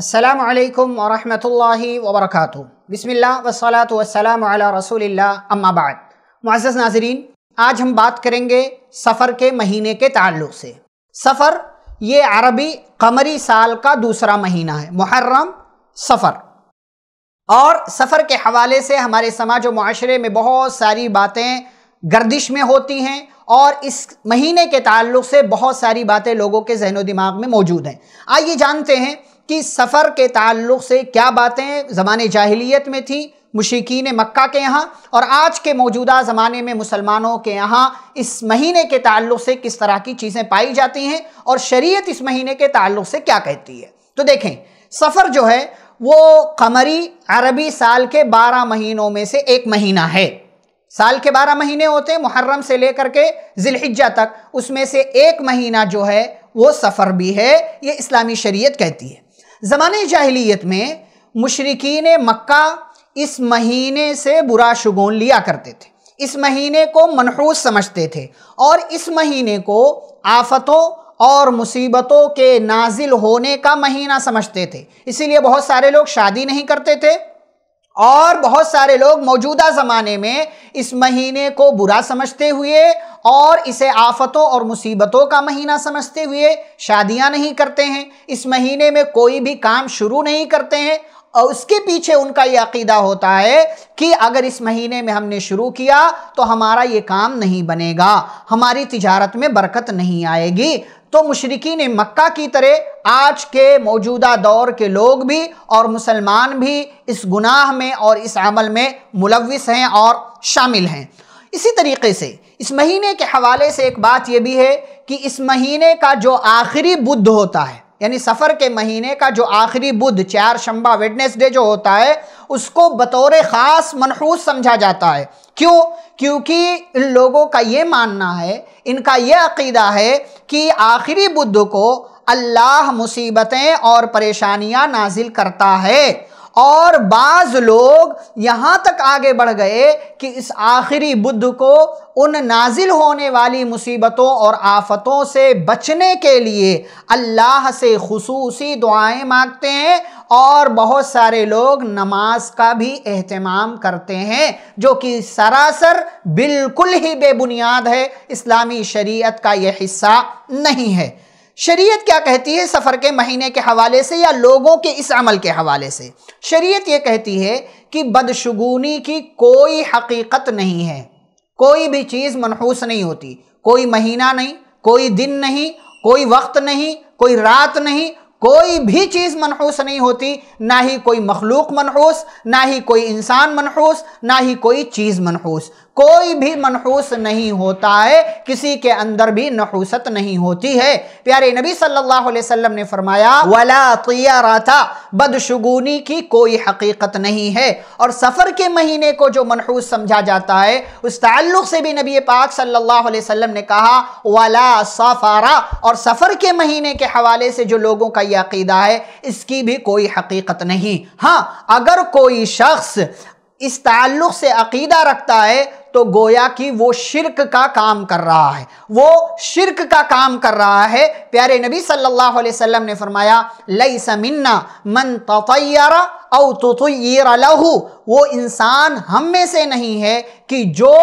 असलकम वरहमल वबरक बसमिल्ला वसलात वसलाम रसूल अम्माबाद मुआज़ नाजरीन आज हम बात करेंगे सफ़र के महीने के ताल्लुक से सफ़र ये अरबी कमरी साल का दूसरा महीना है मुहर्रम सफ़र और सफ़र के हवाले से हमारे समाज और माशरे में बहुत सारी बातें गर्दिश में होती हैं और इस महीने के ताल्लुक से बहुत सारी बातें लोगों के जहनो दिमाग में मौजूद हैं आइए जानते हैं कि सफ़र के ताल्लुक से क्या बातें ज़माने जाहिलियत में थी मुशिकीन मक्का के यहाँ और आज के मौजूदा ज़माने में मुसलमानों के यहाँ इस महीने के ताल्लुक से किस तरह की चीज़ें पाई जाती हैं और शरीयत इस महीने के ताल्लुक से क्या कहती है तो देखें सफ़र जो है वो कमरी अरबी साल के बारह महीनों में से एक महीना है साल के बारह महीने होते हैं मुहर्रम से लेकर के जिलहिजा तक उसमें से एक महीना जो है वो सफ़र भी है ये इस्लामी शरीयत कहती है जमान जाहलीत में मुशरकिन मक्का इस महीने से बुरा शगुन लिया करते थे इस महीने को मनहूस समझते थे और इस महीने को आफतों और मुसीबतों के नाजिल होने का महीना समझते थे इसीलिए बहुत सारे लोग शादी नहीं करते थे और बहुत सारे लोग मौजूदा ज़माने में इस महीने को बुरा समझते हुए और इसे आफतों और मुसीबतों का महीना समझते हुए शादियां नहीं करते हैं इस महीने में कोई भी काम शुरू नहीं करते हैं और उसके पीछे उनका यह अकीदा होता है कि अगर इस महीने में हमने शुरू किया तो हमारा ये काम नहीं बनेगा हमारी तिजारत में बरकत नहीं आएगी तो ने मक्का की तरह आज के मौजूदा दौर के लोग भी और मुसलमान भी इस गुनाह में और इस अमल में मुलविस हैं और शामिल हैं इसी तरीके से इस महीने के हवाले से एक बात यह भी है कि इस महीने का जो आखिरी बुद्ध होता है यानी सफ़र के महीने का जो आखिरी बुद्ध चार शंबा वेडनेसडे जो होता है उसको बतौर ख़ास मनहूस समझा जाता है क्यों क्योंकि इन लोगों का ये मानना है इनका ये अकीदा है कि आखिरी बुद्ध को अल्लाह मुसीबतें और परेशानियां नाजिल करता है और बाज लोग यहाँ तक आगे बढ़ गए कि इस आखिरी बुद्ध को उन नाजिल होने वाली मुसीबतों और आफतों से बचने के लिए अल्लाह से खसूसी दुआएं मांगते हैं और बहुत सारे लोग नमाज का भी अहतमाम करते हैं जो कि सरासर बिल्कुल ही बेबुनियाद है इस्लामी शरीयत का यह हिस्सा नहीं है शरीयत क्या कहती है सफ़र के महीने के हवाले से या लोगों के इस अमल के हवाले से शरीयत ये कहती है कि बदशगुनी की कोई हकीकत नहीं है कोई भी चीज़ मनहूस नहीं होती कोई महीना नहीं कोई दिन नहीं कोई वक्त नहीं कोई रात नहीं कोई भी चीज़ मनहूस नहीं होती ना ही कोई मखलूक मनहूस ना ही कोई इंसान मनहूस ना ही कोई चीज़ मनहूस कोई भी मनहूस नहीं होता है किसी के अंदर भी नहूसत नहीं होती है प्यारे नबी सल्लल्लाहु अलैहि वसल्लम ने फरमाया वला था बदशगुनी की कोई हकीकत नहीं है और सफ़र के महीने को जो मनहूस समझा जाता है उस ताल्लुक से भी नबी पाक सल्लल्लाहु अलैहि वसल्लम ने कहा वला सफ़ारा और सफ़र के महीने के हवाले से जो लोगों का यह अकीदा है इसकी भी कोई हकीकत नहीं हाँ अगर कोई शख्स इस ताल्लुक से अकीदा रखता है तो गोया कि वो शिरक का काम कर रहा है वो शिरक का काम कर रहा है प्यारे नबी सल्लल्लाहु अलैहि वसल्लम ने फरमाया लई समिन्ना मन ततैरा औ तो, तो ये वो इंसान हम में से नहीं है कि जो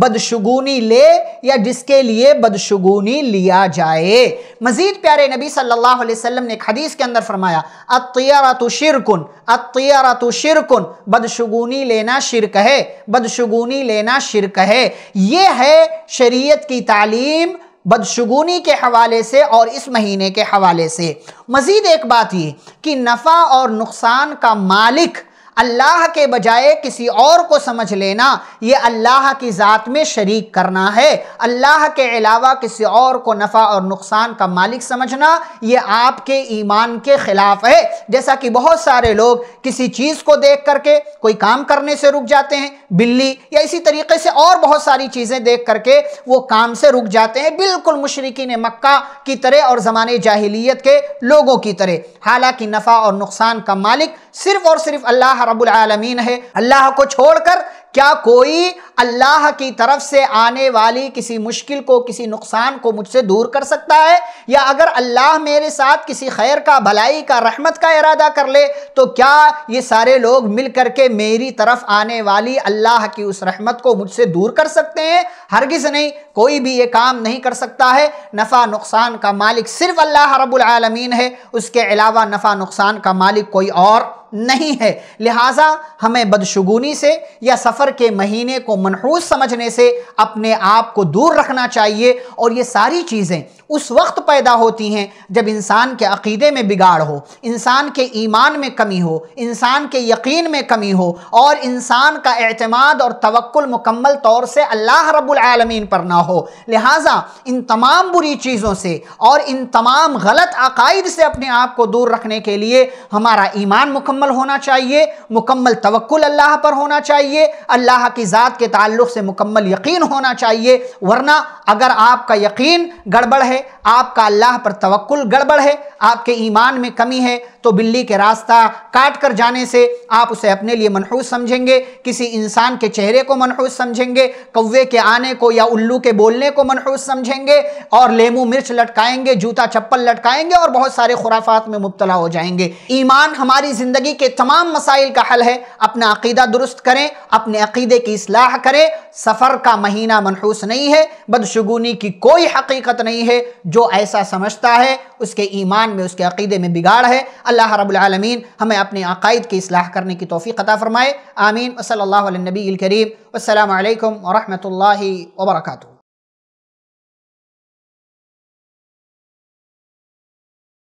बदशगुनी ले या जिसके लिए बदशगुनी लिया जाए मज़ीद प्यारे नबी सल्लल्लाहु अलैहि वसल्लम ने हदीस के अंदर फरमाया तो शिरकुन तो शिरकुन बदशगुनी लेना शिरक है बदशगुनी लेना शिरक है ये है शरीयत की तालीम बदशगुनी के हवाले से और इस महीने के हवाले से मज़ीद एक बात ये कि नफ़ा और नुकसान का मालिक अल्लाह के बजाय किसी और को समझ लेना ये अल्लाह की ज़ात में शरीक करना है अल्लाह के अलावा किसी और को नफ़ा और नुकसान का मालिक समझना ये आपके ईमान के ख़िलाफ़ है जैसा कि बहुत सारे लोग किसी चीज़ को देख करके कोई काम करने से रुक जाते हैं बिल्ली या इसी तरीके से और बहुत सारी चीज़ें देख करके वो काम से रुक जाते हैं बिल्कुल मुशरकिन मक्का की तरह और ज़माने जाहलीत के लोगों की तरह हालांकि नफ़ा और नुकसान का मालिक सिर्फ़ और सिर्फ अल्लाह रबालमीन है अल्लाह को छोड़कर क्या कोई अल्लाह की तरफ से आने वाली किसी मुश्किल को किसी नुकसान को मुझसे दूर कर सकता है या अगर अल्लाह मेरे साथ किसी खैर का भलाई का रहमत का इरादा कर ले तो क्या ये सारे लोग मिल करके मेरी तरफ आने वाली अल्लाह की उस रहमत को मुझसे दूर कर सकते हैं हरगिज़ नहीं कोई भी ये काम नहीं कर सकता है नफ़ा नुकसान का मालिक सिर्फ अल्लाह रबालमीन है उसके अलावा नफ़ा नुकसान का मालिक कोई और नहीं है लिहाजा हमें बदशगुनी से या सफ़र के महीने को मनहूस समझने से अपने आप को दूर रखना चाहिए और ये सारी चीज़ें उस वक्त पैदा होती हैं जब इंसान के अकीदे में बिगाड़ हो इंसान के ईमान में कमी हो इंसान के यकीन में कमी हो और इंसान का एतमाद और तवक्ल मुकम्मल तौर से अल्लाह रबालमीन पर ना हो लिहाजा इन तमाम बुरी चीज़ों से और इन तमाम गलत अकायद से अपने आप को दूर रखने के लिए हमारा ईमान मुकम्मल मुकम्मल होना चाहिए मुकम्मल तवक्ल अल्लाह पर होना चाहिए अल्लाह की ज़ात के ताल्लुक़ से मुकम्मल यकीन होना चाहिए वरना अगर आपका यकीन गड़बड़ है आपका अल्लाह पर तवक्ल गड़बड़ है आपके ईमान में कमी है तो बिल्ली के रास्ता काट कर जाने से आप उसे अपने लिए मनहूस समझेंगे किसी इंसान के चेहरे को मनहूस समझेंगे कौवे के आने को या उल्लू के बोलने को मनहूस समझेंगे और लेमू मिर्च लटकाएंगे जूता चप्पल लटकाएंगे और बहुत सारे खुराफात में मुबतला हो जाएंगे ईमान हमारी ज़िंदगी के तमाम मसाइल का हल है अपना अकीदा दुरुस्त करें अपने अकीदे की असलाह करें सफ़र का महीना मनहूस नहीं है बदशगुनी की कोई हकीकत नहीं है जो ऐसा समझता है उसके ईमान में उसके अकीदे में बिगाड़ है अल्लाह रबालमीन हमें अपने अकायद की असलाह करने की तोफ़ी अता फ़रमाए आमीन वसल नबी करीम अल्लाम वरहमल वर्का